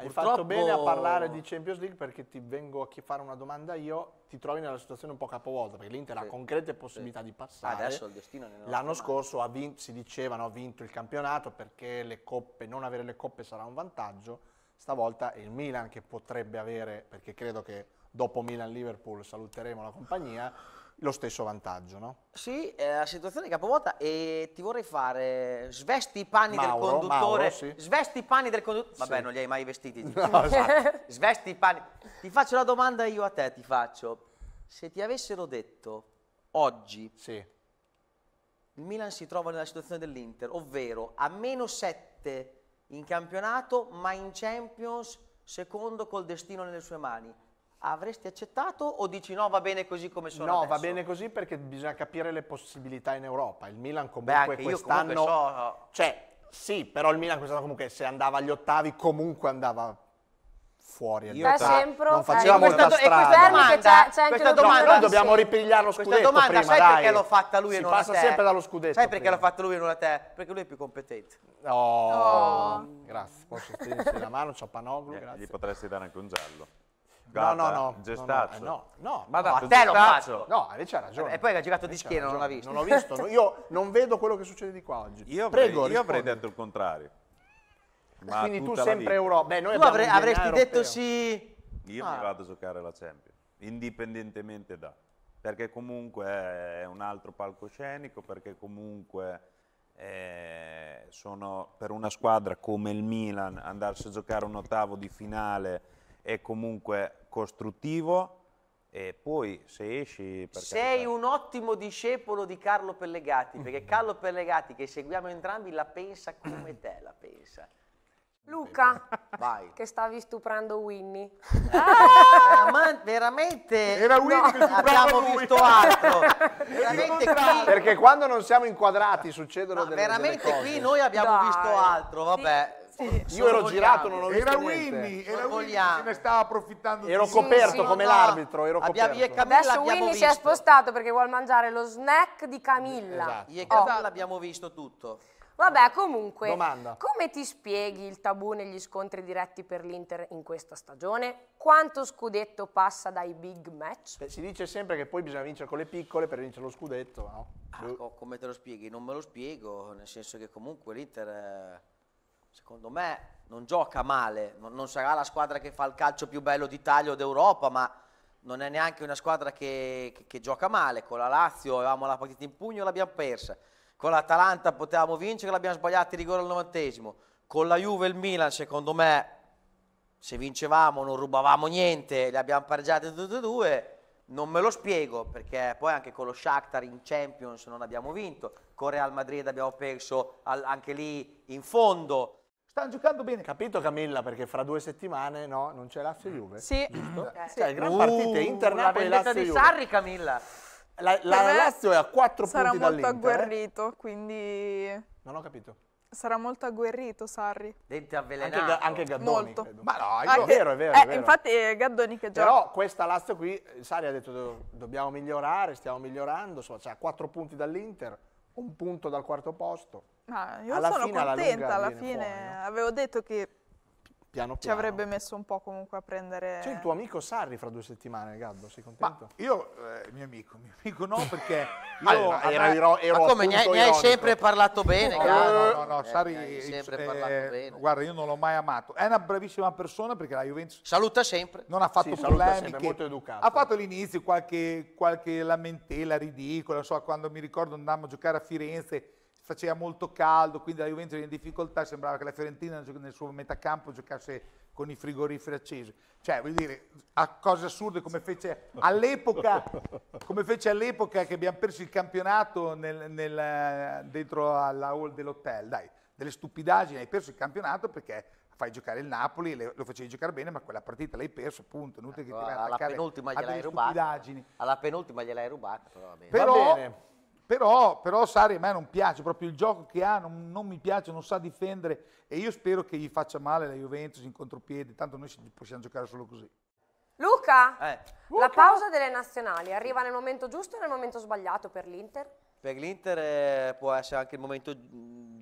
Hai Purtroppo... fatto bene a parlare di Champions League perché ti vengo a fare una domanda io, ti trovi nella situazione un po' capovolta perché l'Inter sì. ha concrete possibilità sì. di passare. Adesso il destino è L'anno scorso vinto, si diceva no, ha vinto il campionato perché le coppe, non avere le coppe sarà un vantaggio, stavolta è il Milan che potrebbe avere, perché credo che dopo Milan-Liverpool saluteremo la compagnia, lo stesso vantaggio, no? Sì, la situazione è capovolta e ti vorrei fare svesti i panni Mauro, del conduttore, Mauro, sì. svesti i panni del conduttore. Vabbè, sì. non li hai mai vestiti. No, esatto. svesti i panni. Ti faccio la domanda io a te, ti faccio. Se ti avessero detto oggi sì. il Milan si trova nella situazione dell'Inter, ovvero a meno 7 in campionato, ma in Champions secondo col destino nelle sue mani avresti accettato o dici no va bene così come sono No, adesso? va bene così perché bisogna capire le possibilità in Europa. Il Milan comunque Beh, quest'anno... Comunque so... Cioè, sì, però il Milan quest'anno comunque se andava agli ottavi comunque andava fuori. Io da sempre non faceva eh, molta questa, strada. Questa domanda, c'è, c'è questa domanda, no, noi dobbiamo ripigliare lo scudetto questa domanda, prima, sai dai. perché l'ho fatta lui si e non passa sempre dallo scudetto. Sai perché l'ho fatta lui e non a te? Perché lui è più competente. Oh, oh. grazie. Posso stringersi la mano, c'ho Panoglu, eh, Gli potresti dare anche un giallo. Gata, no, no, no. Eh, Gestazzo. No, no, no. Ma no, a te lo faccio. No, invece ha ragione. E poi ha girato di schiena, non l'ha visto. Non l'ho visto. Io non vedo quello che succede di qua oggi. Io avrei, io avrei detto il contrario. Ma Quindi tu sempre Europa. Beh, noi tu avre, avresti europeo. detto sì. Io ah. mi vado a giocare la Champions, indipendentemente da. Perché comunque è un altro palcoscenico, perché comunque eh, sono per una squadra come il Milan andarsi a giocare un ottavo di finale è comunque costruttivo e poi se esci... Sei un ottimo discepolo di Carlo Pellegati, perché Carlo Pellegati, che seguiamo entrambi, la pensa come te la pensa. Luca, Vai. che stavi stuprando Winnie. Ah, ma veramente? Era Winnie no, che abbiamo lui. visto altro. veramente qui... Perché quando non siamo inquadrati succedono no, delle, veramente delle cose. Veramente qui noi abbiamo Dai. visto altro, vabbè. Sì. Io ero vogliamo. girato, non ho visto Era niente. Winnie, era Winnie se ne stava approfittando. Ero sì, coperto sì, come no. l'arbitro, ero abbiamo, coperto. Camilla, Adesso Winnie visto. si è spostato perché vuole mangiare lo snack di Camilla. Esatto. Io e Camilla oh. l'abbiamo visto tutto. Vabbè, comunque, Domanda. come ti spieghi il tabù negli scontri diretti per l'Inter in questa stagione? Quanto scudetto passa dai big match? Beh, si dice sempre che poi bisogna vincere con le piccole per vincere lo scudetto, no? Ah, come te lo spieghi? Non me lo spiego, nel senso che comunque l'Inter... È secondo me, non gioca male, non, sarà la squadra che fa il calcio più bello d'Italia o d'Europa, ma non è neanche una squadra che, che, che gioca male. Con la Lazio avevamo la partita in pugno e l'abbiamo persa. Con l'Atalanta potevamo vincere, l'abbiamo sbagliata in rigore al novantesimo. Con la Juve e il Milan, secondo me, se vincevamo non rubavamo niente, le abbiamo pareggiate tutte e due non me lo spiego perché poi anche con lo Shakhtar in Champions non abbiamo vinto, con Real Madrid abbiamo perso al, anche lì in fondo. Stanno giocando bene. Capito Camilla perché fra due settimane no, non c'è Lazio Juve. Sì. Giusto? Eh, sì. Cioè, gran uh, partita Inter Napoli Lazio di Sarri Camilla. La, la, la Lazio è a 4 punti dall'Inter. Sarà eh. molto agguerrito, quindi Non ho capito. Sarà molto agguerrito Sarri. Dente avvelenato. Anche, anche Gaddoni. Molto. Credo. Eh, ma no, anche, è vero, è vero. Eh, è vero. Infatti è eh, Gaddoni che gioca. Però questa Lazio qui, Sarri ha detto dobbiamo migliorare, stiamo migliorando, insomma, c'ha quattro punti dall'Inter, un punto dal quarto posto. Ma io alla sono fine, contenta alla, alla fine. Fuori, no? Avevo detto che piano piano. Ci avrebbe messo un po' comunque a prendere... C'è il tuo amico Sarri fra due settimane, Gabbo, sei contento? Ma io, eh, mio amico, mio amico no, perché io allora, ero, ero, ero Ma come, ne, hai, ne hai sempre parlato bene, no, eh, Gabbo? No, no, eh, no, eh, Sarri... hai sempre eh, parlato bene. Guarda, io non l'ho mai amato. È una bravissima persona perché la Juventus... Saluta sempre. Non ha fatto sì, polemiche. Sempre, molto educato. Ha fatto all'inizio qualche, qualche lamentela ridicola, so, quando mi ricordo andammo a giocare a Firenze faceva molto caldo, quindi la Juventus era in difficoltà, sembrava che la Fiorentina nel suo metà campo giocasse con i frigoriferi accesi. Cioè, vuol dire, a cose assurde come fece all'epoca, come fece all'epoca che abbiamo perso il campionato nel, nel, dentro alla hall dell'hotel, dai, delle stupidaggini, hai perso il campionato perché fai giocare il Napoli, le, lo facevi giocare bene, ma quella partita l'hai persa, appunto, inutile che ecco, ti vai a attaccare penultima gliel'hai rubata. Alla penultima gliel'hai rubata, però va bene. Però, va bene però, però Sari a me non piace, proprio il gioco che ha non, non, mi piace, non sa difendere e io spero che gli faccia male la Juventus in contropiede, tanto noi possiamo giocare solo così. Luca, eh. Luca. la pausa delle nazionali arriva nel momento giusto o nel momento sbagliato per l'Inter? Per l'Inter eh, può essere anche il momento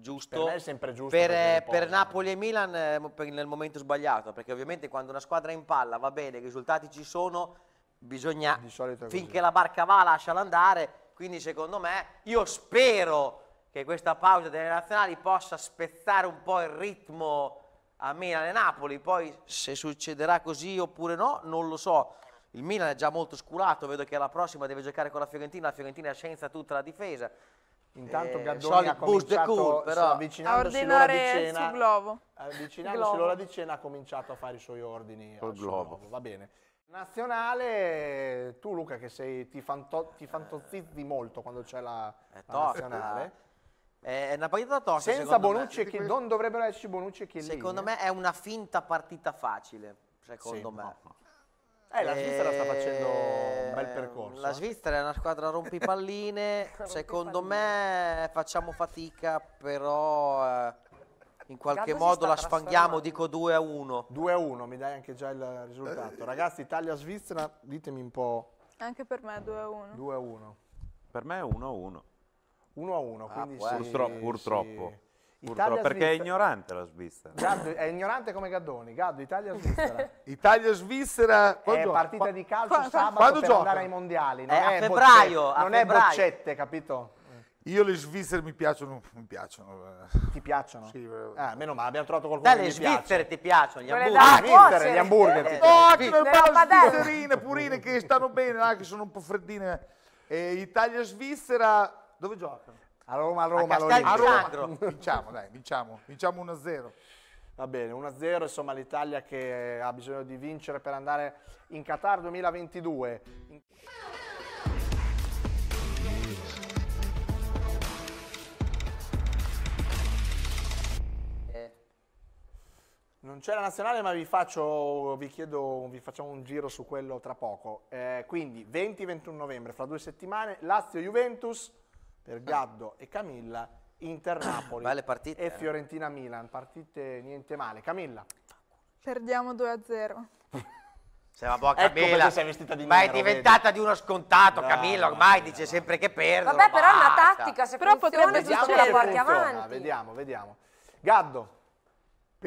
giusto. Per me è sempre giusto. Per, eh, per Napoli e Milan eh, nel momento sbagliato, perché ovviamente quando una squadra è in palla va bene, i risultati ci sono, bisogna finché la barca va lasciala andare quindi secondo me io spero che questa pausa delle nazionali possa spezzare un po' il ritmo a Milan e Napoli, poi se succederà così oppure no non lo so, il Milan è già molto sculato, vedo che alla prossima deve giocare con la Fiorentina, la Fiorentina è senza tutta la difesa. Intanto eh, Gaddoni ha cominciato cool, però, avvicinandosi l'ora di cena, avvicinandosi l'ora di cena ha cominciato a fare i suoi ordini Col globo. globo. Va bene. Nazionale, tu Luca che sei, ti, fanto, ti eh, fantozizzi molto quando c'è la, eh, la nazionale. Eh, è una partita tosta. Senza Bonucci e Chiellini, non dovrebbero esserci Bonucci e Chiellini. Secondo me è una finta partita facile, secondo sì, me. No, no. Eh, la Svizzera e... sta facendo un bel percorso. La Svizzera è una squadra rompipalline, secondo me facciamo fatica, però... Eh, in qualche Gando modo la sfanghiamo, dico 2 a 1. 2 a 1, mi dai anche già il risultato. Eh. Ragazzi, Italia-Svizzera, ditemi un po'. Anche per me 2 a 1. 2 a 1. Per me è 1 a 1. 1 a 1, ah, quindi ah, sì, Purtroppo. Sì. purtroppo. perché è ignorante la Svizzera. Gaddo, è ignorante come Gaddoni. Gaddo, Italia-Svizzera. Italia-Svizzera. È gioca? partita di calcio sabato quando per gioca? andare ai mondiali. Non eh, è, è a febbraio. Bocce, a non febbraio. è boccette, capito? Io le Svizzere mi piacciono, mi piacciono. Eh. Ti piacciono? Sì. Eh. Ah, meno male, abbiamo trovato qualcuno Dalle che mi piace. Svizzere ti piacciono, gli hamburger. Ah, gli hamburger. Eh, Ottime, belle svizzerine, purine, che stanno bene, anche sono un po' freddine. Eh, Italia-Svizzera, dove giocano? A Roma, a Roma, a, Castel, a Roma. Vinciamo, dai, vinciamo, vinciamo 1-0. Va bene, 1-0, insomma l'Italia che ha bisogno di vincere per andare in Qatar 2022. Non c'è la nazionale, ma vi, faccio, vi, chiedo, vi facciamo un giro su quello tra poco. Eh, quindi 20-21 novembre, fra due settimane, Lazio-Juventus per Gaddo e Camilla, Inter-Napoli vale e eh. Fiorentina-Milan. Partite niente male. Camilla? Perdiamo 2-0. Ecco sei una buona Camilla. vestita di Ma nero, è diventata vedi? di uno scontato, no, Camilla. Ormai no, dice no. sempre che perde. Vabbè, però è una tattica. Se però funziona, potrebbe succedere, la porti avanti. Vediamo, vediamo. Gaddo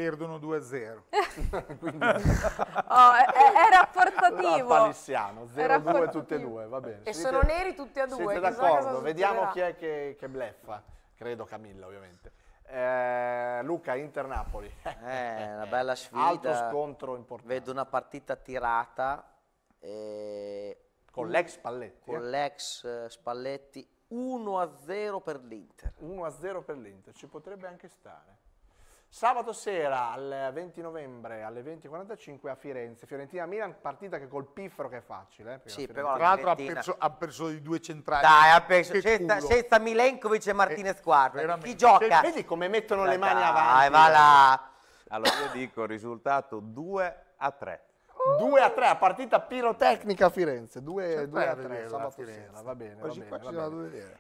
perdono 2-0. oh, è, è, rapportativo. Palissiano, 0-2 tutte e due, va bene. E sono neri tutti e due. Siete d'accordo, vediamo chi è che, che bleffa, credo Camilla ovviamente. Eh, Luca, Inter-Napoli. Eh, una bella sfida. Altro scontro importante. Vedo una partita tirata. Eh, con l'ex Spalletti. Con eh. l'ex eh, Spalletti. 1-0 per l'Inter. 1-0 per l'Inter, ci potrebbe anche stare. Sabato sera al 20 novembre alle 20.45 a Firenze, Fiorentina-Milan, partita che col piffero che è facile. Eh, sì, però Tra l'altro ha, ha perso, i due centrali. Dai, ha perso senza, senza, Milenkovic e eh, Martinez Quarta. Chi gioca? Cioè, vedi come mettono dai, le mani dai, avanti. Dai, va là. Eh. Allora io dico risultato 2 a 3. 2 a 3 a partita pirotecnica a Firenze 2, cioè, 2 a 3 sabato sera va bene, va bene, va bene.